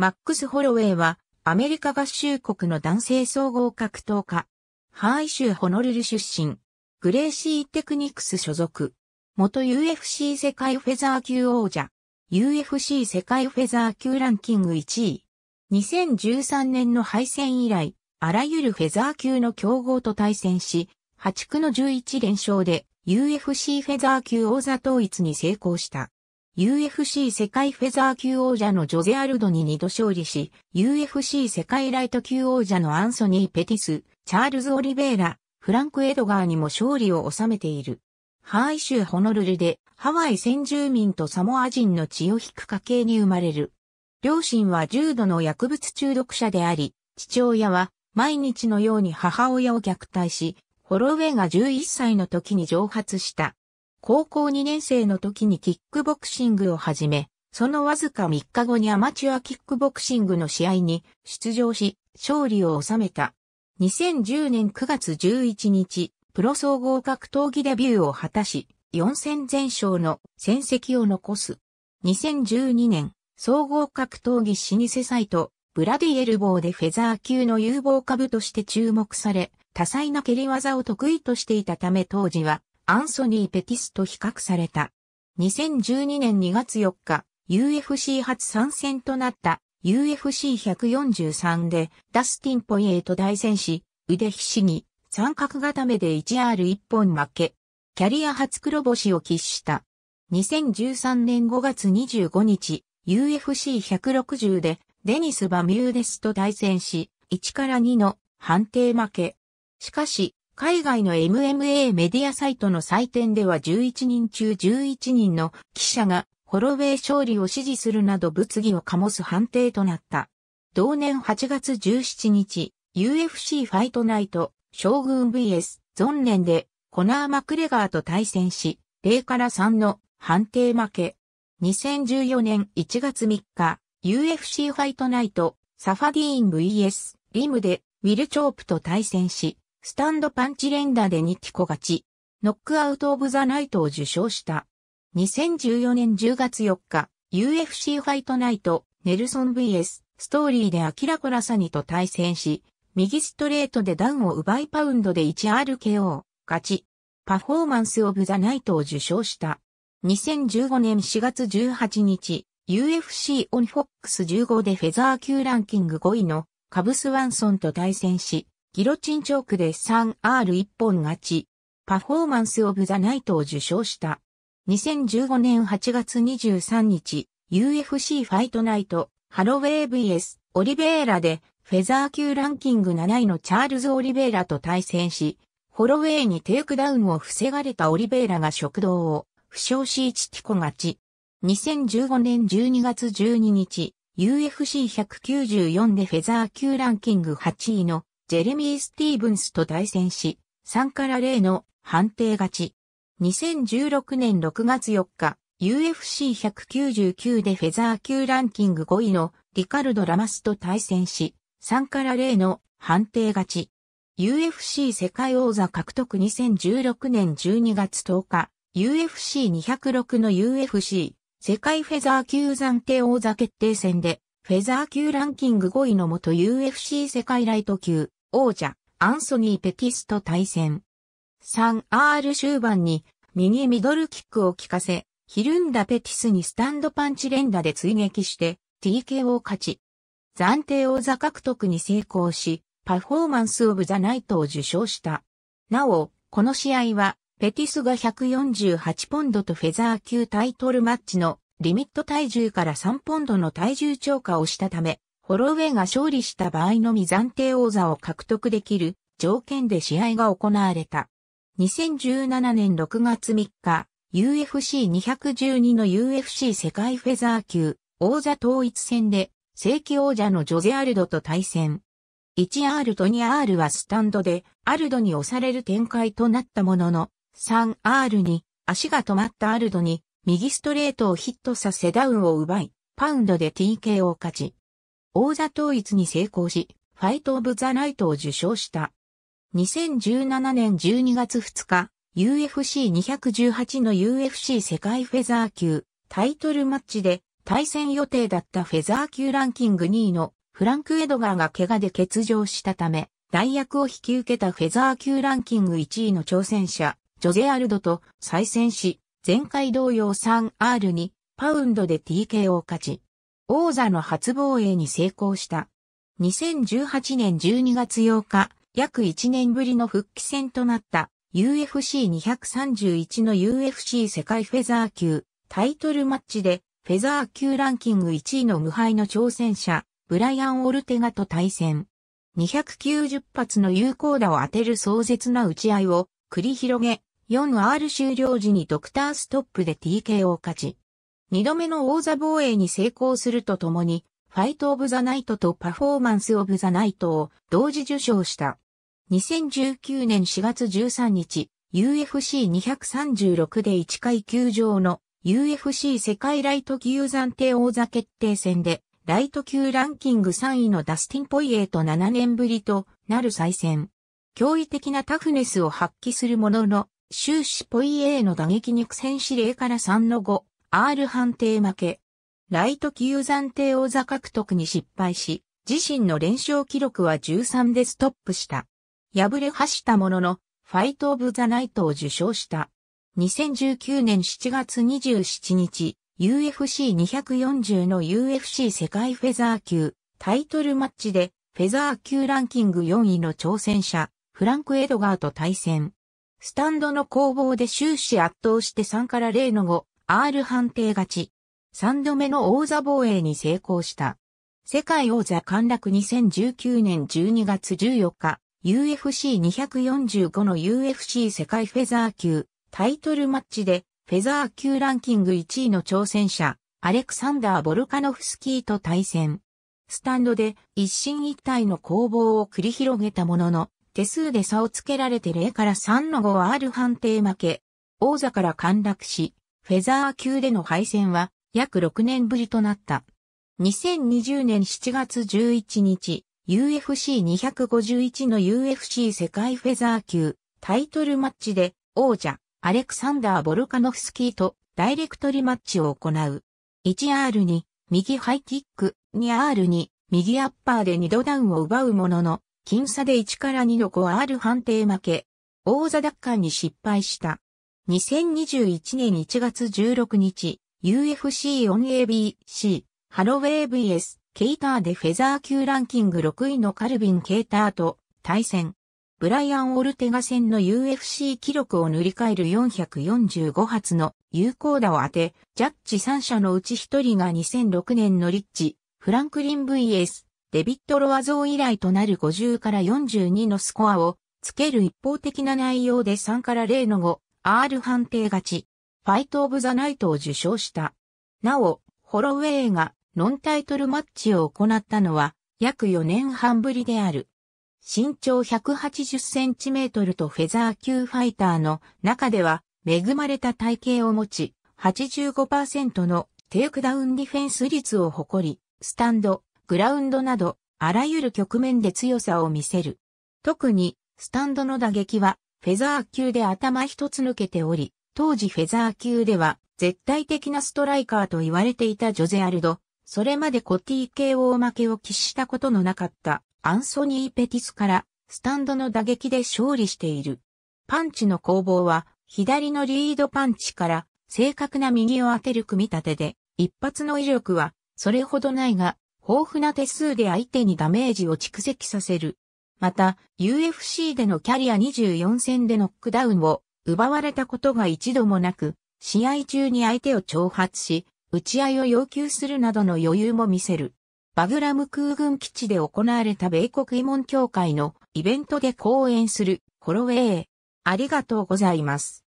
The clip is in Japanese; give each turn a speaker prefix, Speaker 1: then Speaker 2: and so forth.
Speaker 1: マックス・ホロウェイは、アメリカ合衆国の男性総合格闘家。ハーイ州ホノルル出身。グレーシー・テクニクス所属。元 UFC 世界フェザー級王者。UFC 世界フェザー級ランキング1位。2013年の敗戦以来、あらゆるフェザー級の競合と対戦し、破竹の11連勝で UFC フェザー級王座統一に成功した。UFC 世界フェザー級王者のジョゼアルドに2度勝利し、UFC 世界ライト級王者のアンソニー・ペティス、チャールズ・オリベーラ、フランク・エドガーにも勝利を収めている。ハワイ州ホノルルでハワイ先住民とサモア人の血を引く家系に生まれる。両親は重度の薬物中毒者であり、父親は毎日のように母親を虐待し、ホロウェイが11歳の時に蒸発した。高校2年生の時にキックボクシングを始め、そのわずか3日後にアマチュアキックボクシングの試合に出場し、勝利を収めた。2010年9月11日、プロ総合格闘技デビューを果たし、4戦全勝の戦績を残す。2012年、総合格闘技老舗サイト、ブラディエルボーでフェザー級の有望株として注目され、多彩な蹴り技を得意としていたため当時は、アンソニー・ペティスと比較された。2012年2月4日、UFC 初参戦となった UFC143 でダスティン・ポイエーと対戦し、腕ひしぎ、三角固めで 1R1 本負け、キャリア初黒星を喫した。2013年5月25日、UFC160 でデニス・バミューデスと対戦し、1から2の判定負け。しかし、海外の MMA メディアサイトの採点では11人中11人の記者がホロウェイ勝利を支持するなど物議を醸す判定となった。同年8月17日、UFC ファイトナイト、将軍 vs ゾンレンでコナー・マクレガーと対戦し、0から3の判定負け。2014年1月3日、UFC ファイトナイト、サファディーン vs リムでウィル・チョープと対戦し、スタンドパンチ連打で2テ子コ勝ち、ノックアウトオブザナイトを受賞した。2014年10月4日、UFC ファイトナイト、ネルソン VS、ストーリーでアキラコラサニと対戦し、右ストレートでダウンを奪いパウンドで 1RKO、勝ち、パフォーマンスオブザナイトを受賞した。2015年4月18日、UFC オンフォックス15でフェザー級ランキング5位のカブスワンソンと対戦し、ギロチンチョークで 3R1 本勝ち、パフォーマンスオブザナイトを受賞した。2015年8月23日、UFC ファイトナイト、ハロウェイ VS、オリベーラで、フェザー級ランキング7位のチャールズ・オリベーラと対戦し、ホロウェイにテイクダウンを防がれたオリベーラが食堂を、負傷し1ティコ勝ち。2015年12月12日、UFC194 でフェザー級ランキング8位のジェレミー・スティーブンスと対戦し、3から0の判定勝ち。2016年6月4日、UFC199 でフェザー級ランキング5位のリカルド・ラマスと対戦し、3から0の判定勝ち。UFC 世界王座獲得2016年12月10日、UFC206 の UFC 世界フェザー級暫定王座決定戦で、フェザー級ランキング5位の元 UFC 世界ライト級王者、アンソニー・ペティスと対戦。3R 終盤に右ミドルキックを効かせ、ひるんだペティスにスタンドパンチ連打で追撃して TK を勝ち。暫定王座獲得に成功し、パフォーマンスオブザナイトを受賞した。なお、この試合は、ペティスが148ポンドとフェザー級タイトルマッチのリミット体重から3ポンドの体重超過をしたため、ホロウェイが勝利した場合のみ暫定王座を獲得できる条件で試合が行われた。2017年6月3日、UFC212 の UFC 世界フェザー級王座統一戦で正規王者のジョゼアルドと対戦。1R と 2R はスタンドで、アルドに押される展開となったものの、3R に足が止まったアルドに右ストレートをヒットさせダウンを奪い、パウンドで TK を勝ち、王座統一に成功し、ファイト・オブ・ザ・ナイトを受賞した。2017年12月2日、UFC218 の UFC 世界フェザー級タイトルマッチで対戦予定だったフェザー級ランキング2位のフランク・エドガーが怪我で欠場したため、代役を引き受けたフェザー級ランキング1位の挑戦者、ジョゼアルドと再戦し、前回同様 3R にパウンドで TK を勝ち、王座の初防衛に成功した。2018年12月8日、約1年ぶりの復帰戦となった UFC231 の UFC 世界フェザー級タイトルマッチでフェザー級ランキング1位の無敗の挑戦者ブライアン・オルテガと対戦。290発の有効打を当てる壮絶な打ち合いを繰り広げ、4R 終了時にドクターストップで TK を勝ち、二度目の王座防衛に成功するとともに、ファイト・オブ・ザ・ナイトとパフォーマンス・オブ・ザ・ナイトを同時受賞した。2019年4月13日、UFC236 で1階級上の UFC 世界ライト級暫定王座決定戦で、ライト級ランキング3位のダスティン・ポイエーと7年ぶりとなる再戦。驚異的なタフネスを発揮するものの、終始ポイエーの打撃に苦戦指令から3の5、R 判定負け。ライト級暫定王座獲得に失敗し、自身の連勝記録は13でストップした。敗れ走ったものの、ファイト・オブ・ザ・ナイトを受賞した。2019年7月27日、UFC240 の UFC 世界フェザー級タイトルマッチで、フェザー級ランキング4位の挑戦者、フランク・エドガーと対戦。スタンドの攻防で終始圧倒して3から0の5、R 判定勝ち。3度目の王座防衛に成功した。世界王座陥落2019年12月14日、UFC245 の UFC 世界フェザー級タイトルマッチで、フェザー級ランキング1位の挑戦者、アレクサンダー・ボルカノフスキーと対戦。スタンドで一進一退の攻防を繰り広げたものの、手数で差をつけられて0から3の 5R 判定負け。王座から陥落し、フェザー級での敗戦は約6年ぶりとなった。2020年7月11日、UFC251 の UFC 世界フェザー級タイトルマッチで王者アレクサンダー・ボルカノフスキーとダイレクトリマッチを行う。1R に右ハイキック、2R に右アッパーで2度ダウンを奪うものの、僅差で1から2の 5R 判定負け。王座奪還に失敗した。2021年1月16日、UFC オン ABC、ハロウェイ VS、ケイターでフェザー級ランキング6位のカルビン・ケイターと対戦。ブライアン・オルテガ戦の UFC 記録を塗り替える445発の有効打を当て、ジャッジ3者のうち1人が2006年のリッチ、フランクリン VS、デビット・ロワゾー以来となる50から42のスコアをつける一方的な内容で3から0の R 判定勝ち、ファイト・オブ・ザ・ナイトを受賞した。なお、ホロウェイがノンタイトルマッチを行ったのは約4年半ぶりである。身長1 8 0トルとフェザー級ファイターの中では恵まれた体型を持ち、85%のテイクダウンディフェンス率を誇り、スタンド、グラウンドなど、あらゆる局面で強さを見せる。特に、スタンドの打撃はフェザー級で頭一つ抜けており、当時フェザー級では絶対的なストライカーと言われていたジョゼアルド、それまでコティ KO 負けを喫したことのなかったアンソニー・ペティスからスタンドの打撃で勝利している。パンチの攻防は左のリードパンチから正確な右を当てる組み立てで一発の威力はそれほどないが豊富な手数で相手にダメージを蓄積させるまた、UFC でのキャリア24戦でノックダウンを奪われたことが一度もなく、試合中に相手を挑発し、打ち合いを要求するなどの余裕も見せる。バグラム空軍基地で行われた米国慰問協会のイベントで講演するコロウェイ。ありがとうございます。